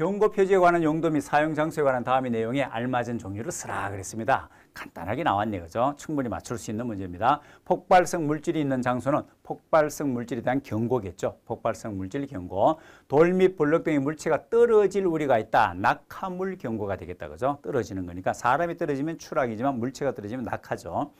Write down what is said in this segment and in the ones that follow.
경고 표지에 관한 용도 및 사용 장소에 관한 다음의 내용에 알맞은 종류를 쓰라 그랬습니다. 간단하게 나왔네요. 그죠? 충분히 맞출 수 있는 문제입니다. 폭발성 물질이 있는 장소는 폭발성 물질에 대한 경고겠죠. 폭발성 물질 경고. 돌 및 블록 등의 물체가 떨어질 우려가 있다. 낙하물 경고가 되겠다. 그죠? 떨어지는 거니까 사람이 떨어지면 추락이지만 물체가 떨어지면 낙하죠.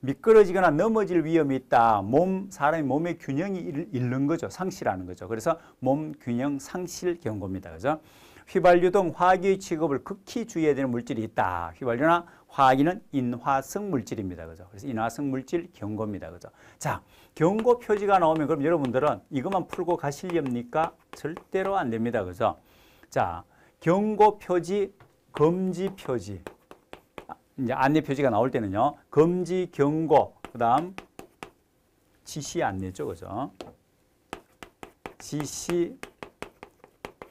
미끄러지거나 넘어질 위험이 있다. 몸, 사람의 몸의 균형이 잃는 거죠. 상실하는 거죠. 그래서 몸 균형 상실 경고입니다. 그죠? 휘발유등 화학의 취급을 극히 주의해야 되는 물질이 있다. 휘발유나 화학이는 인화성 물질입니다. 그죠? 그래서 인화성 물질 경고입니다. 그죠? 자, 경고 표지가 나오면 그럼 여러분들은 이것만 풀고 가실렵니까? 절대로 안 됩니다. 그죠? 자, 경고 표지, 금지 표지. 이제 안내 표지가 나올 때는요. 금지 경고, 그다음 지시 안내죠. 그죠? 지시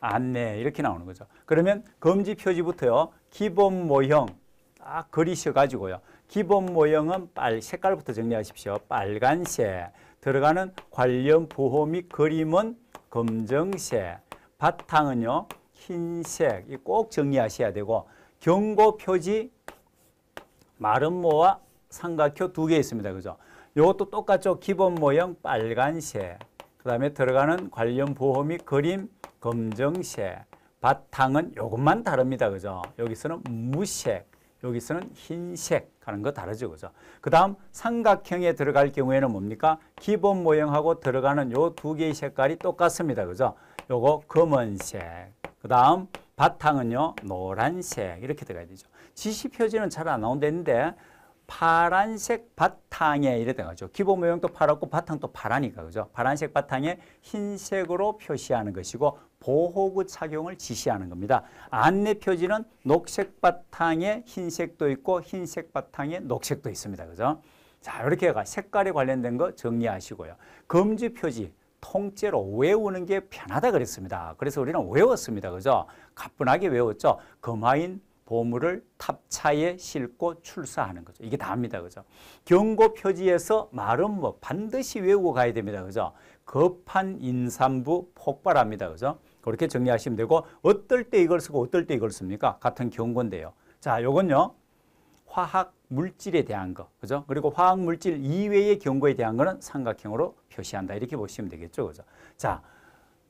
안내 이렇게 나오는 거죠. 그러면 금지 표지부터요. 기본 모형 아, 그리셔 가지고요. 기본 모형은 빨 색깔부터 정리하십시오. 빨간색 들어가는 관련 보호 및 그림은 검정색 바탕은요 흰색 꼭 정리하셔야 되고 경고 표지 마른 모와 삼각형 두 개 있습니다. 그죠? 이것도 똑같죠. 기본 모형 빨간색. 그 다음에 들어가는 관련 보험이 그림 검정색. 바탕은 이것만 다릅니다. 그죠? 여기서는 무색, 여기서는 흰색 하는 거 다르죠. 그죠? 그 다음 삼각형에 들어갈 경우에는 뭡니까? 기본 모형하고 들어가는 요 두 개의 색깔이 똑같습니다. 그죠? 요거 검은색. 그 다음 바탕은요 노란색 이렇게 들어가야 되죠. 지시 표지는 잘 안 나온다는데 파란색 바탕에 이래 돼가죠. 기본 모형도 파랗고 바탕도 파라니까 그죠. 파란색 바탕에 흰색으로 표시하는 것이고 보호구 착용을 지시하는 겁니다. 안내 표지는 녹색 바탕에 흰색도 있고 흰색 바탕에 녹색도 있습니다. 그죠. 자 이렇게 해가 색깔에 관련된 거 정리하시고요. 금지 표지 통째로 외우는 게 편하다 그랬습니다. 그래서 우리는 외웠습니다. 그죠? 가뿐하게 외웠죠. 금화인 보물을 탑차에 싣고 출사하는 거죠. 이게 다입니다. 그죠? 경고 표지에서 말은 뭐 반드시 외우고 가야 됩니다. 그죠? 급한 인삼부 폭발합니다. 그죠? 그렇게 정리하시면 되고 어떨 때 이걸 쓰고 어떨 때 이걸 씁니까? 같은 경고인데요. 자, 요건요. 화학 물질에 대한 거, 그죠? 그리고 화학 물질 이외의 경고에 대한 거는 삼각형으로 표시한다. 이렇게 보시면 되겠죠, 그죠? 자,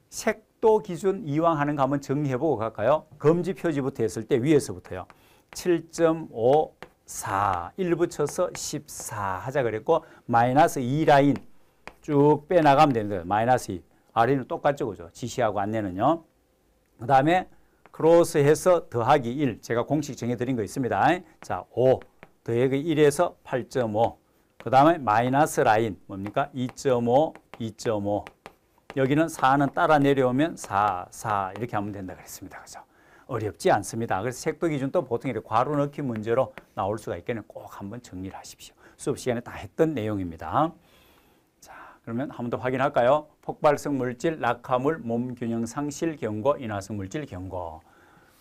색도 기준 이왕 하는 거 한번 정리해보고 갈까요? 검지 표지부터 했을 때 위에서부터요. 7.5, 4, 1 붙여서 14 하자 그랬고 마이너스 2 라인 쭉 빼나가면 되는 거예요. 마이너스 2. 아래는 똑같죠, 그죠? 지시하고 안내는요. 그 다음에 크로스해서 더하기 1 제가 공식 정해드린 거 있습니다. 자, 5 더하기 1에서 8.5그 다음에 마이너스 라인 뭡니까? 2.5, 2.5 여기는 4는 따라 내려오면 4, 4 이렇게 하면 된다 그랬습니다. 그죠? 어렵지 않습니다. 그래서 색도 기준도 보통 이렇게 괄호 넣기 문제로 나올 수가 있기는 꼭 한번 정리를 하십시오. 수업 시간에 다 했던 내용입니다. 자, 그러면 한번 더 확인할까요? 폭발성 물질, 낙하물, 몸 균형 상실 경고, 인화성 물질 경고.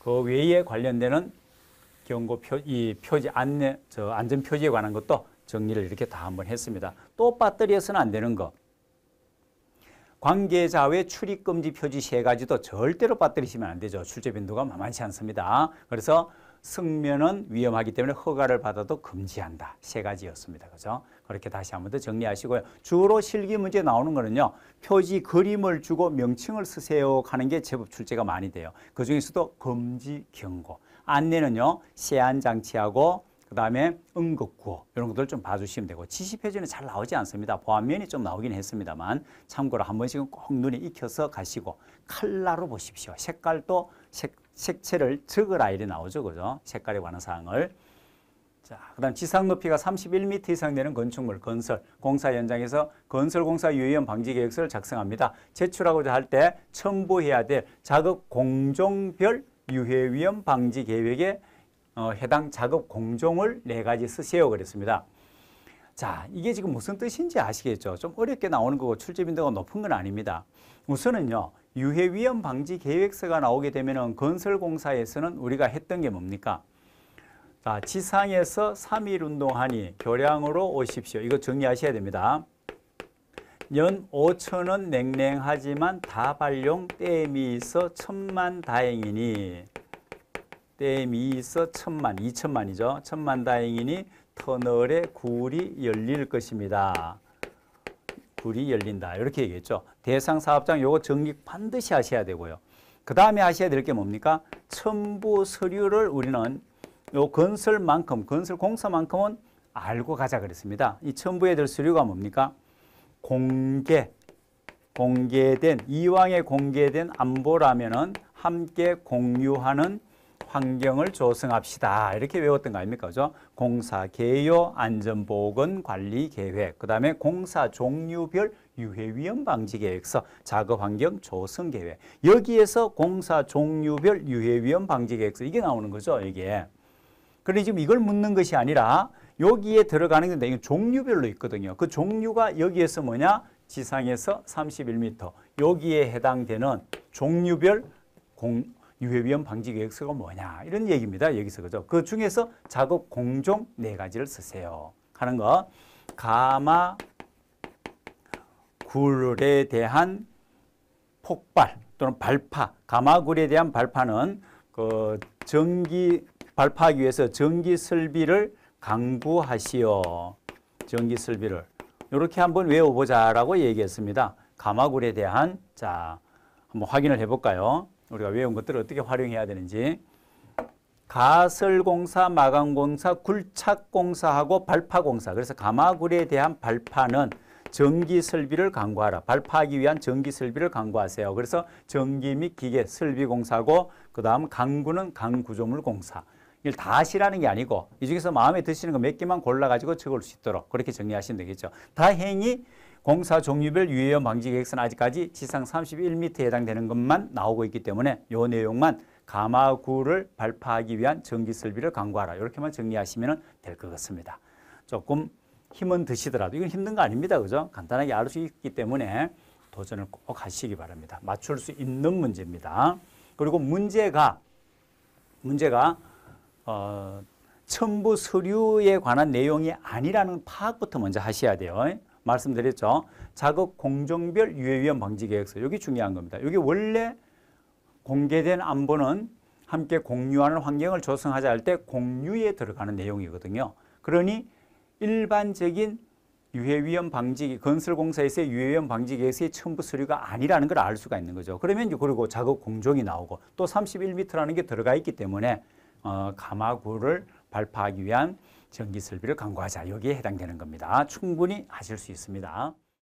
그 외에 관련되는 경고 표, 이 표지 안내, 저 안전 표지에 관한 것도 정리를 이렇게 다 한번 했습니다. 또 빠뜨려서는 안 되는 거. 관계자외 출입금지 표지 세 가지도 절대로 빠뜨리시면 안 되죠. 출제 빈도가 만만치 않습니다. 그래서 승면은 위험하기 때문에 허가를 받아도 금지한다. 세 가지였습니다. 그죠? 그렇게 다시 한번 더 정리하시고요. 주로 실기 문제 나오는 거는요. 표지 그림을 주고 명칭을 쓰세요 하는 게 제법 출제가 많이 돼요. 그 중에서도 금지 경고. 안내는요. 세안 장치하고 그다음에 응급구호 이런 것들 을좀 봐주시면 되고 지시표지는 잘 나오지 않습니다. 보안면이 좀 나오긴 했습니다만 참고로 한 번씩은 꼭 눈에 익혀서 가시고 칼라로 보십시오. 색깔도 색, 색채를 적으라 이래 나오죠. 그죠? 색깔에 관한 사항을. 자, 그다음 지상 높이가 31m 이상 되는 건축물 건설 공사 현장에서 건설 공사 유해염 방지 계획서를 작성합니다. 제출하고자 할 때 첨부해야 될 작업 공종별 유해 위험 방지 계획에 어, 해당 작업 공종을 네 가지 쓰세요 그랬습니다. 자, 이게 지금 무슨 뜻인지 아시겠죠? 좀 어렵게 나오는 거고 출제 빈도가 높은 건 아닙니다. 우선은요. 유해 위험 방지 계획서가 나오게 되면은 건설 공사에서는 우리가 했던 게 뭡니까? 자, 지상에서 3일 운동하니 교량으로 오십시오. 이거 정리하셔야 됩니다. 연 5천원 냉랭하지만 다발용 땜이 있어 천만 다행이니 땜이 있어 천만, 이천만이죠. 천만 다행이니 터널에 굴이 열릴 것입니다. 굴이 열린다. 이렇게 얘기했죠. 대상 사업장 요거 정리 반드시 하셔야 되고요. 그 다음에 하셔야 될 게 뭡니까? 첨부 서류를 우리는 요 건설만큼 건설 공사만큼은 알고 가자 그랬습니다. 이 첨부해야 될수류가 뭡니까? 공개 공개된 이왕에 공개된 안보라면은 함께 공유하는 환경을 조성합시다. 이렇게 외웠던 거 아닙니까? 그죠? 공사 개요, 안전보건 관리 계획, 그 다음에 공사 종류별 유해위험 방지 계획서, 작업 환경 조성 계획. 여기에서 공사 종류별 유해위험 방지 계획서 이게 나오는 거죠. 이게. 그런데 지금 이걸 묻는 것이 아니라 여기에 들어가는 건데 이건 종류별로 있거든요. 그 종류가 여기에서 뭐냐? 지상에서 31m. 여기에 해당되는 종류별 공, 유해위험 방지 계획서가 뭐냐 이런 얘기입니다. 여기서 그죠. 그 중에서 작업 공종 네 가지를 쓰세요. 하는 거 가마 굴에 대한 폭발 또는 발파 가마굴에 대한 발파는 그 전기 발파하기 위해서 전기 설비를 강구하시오. 전기 설비를. 이렇게 한번 외워보자라고 얘기했습니다. 가마굴에 대한 자 한번 확인을 해볼까요? 우리가 외운 것들을 어떻게 활용해야 되는지 가설공사, 마감공사, 굴착공사하고 발파공사 그래서 가마굴에 대한 발파는 전기 설비를 강구하라. 발파하기 위한 전기 설비를 강구하세요. 그래서 전기 및 기계 설비 공사고 그다음 강구는 강구조물 공사. 이걸 다 하시라는 게 아니고 이 중에서 마음에 드시는 거 몇 개만 골라가지고 적을 수 있도록 그렇게 정리하시면 되겠죠. 다행히 공사 종류별 유해염 방지 계획서는 아직까지 지상 31m에 해당되는 것만 나오고 있기 때문에 요 내용만 가마구를 발파하기 위한 전기 설비를 강구하라. 이렇게만 정리하시면 될 것 같습니다. 조금 힘은 드시더라도 이건 힘든 거 아닙니다. 그죠? 간단하게 알 수 있기 때문에 도전을 꼭 하시기 바랍니다. 맞출 수 있는 문제입니다. 그리고 문제가 문제가 어, 첨부 서류에 관한 내용이 아니라는 파악부터 먼저 하셔야 돼요. 말씀드렸죠. 작업 공정별 유해위험 방지 계획서. 여기 중요한 겁니다. 여기 원래 공개된 안보는 함께 공유하는 환경을 조성하자 할 때 공유에 들어가는 내용이거든요. 그러니 일반적인 유해위험 방지 건설공사에서의 유해위험 방지 계획서의 첨부 서류가 아니라는 걸 알 수가 있는 거죠. 그러면 그리고 작업 공정이 나오고 또 31m라는 게 들어가 있기 때문에 어, 가마구를 발파하기 위한 전기 설비를 강구하자 여기에 해당되는 겁니다. 충분히 하실 수 있습니다.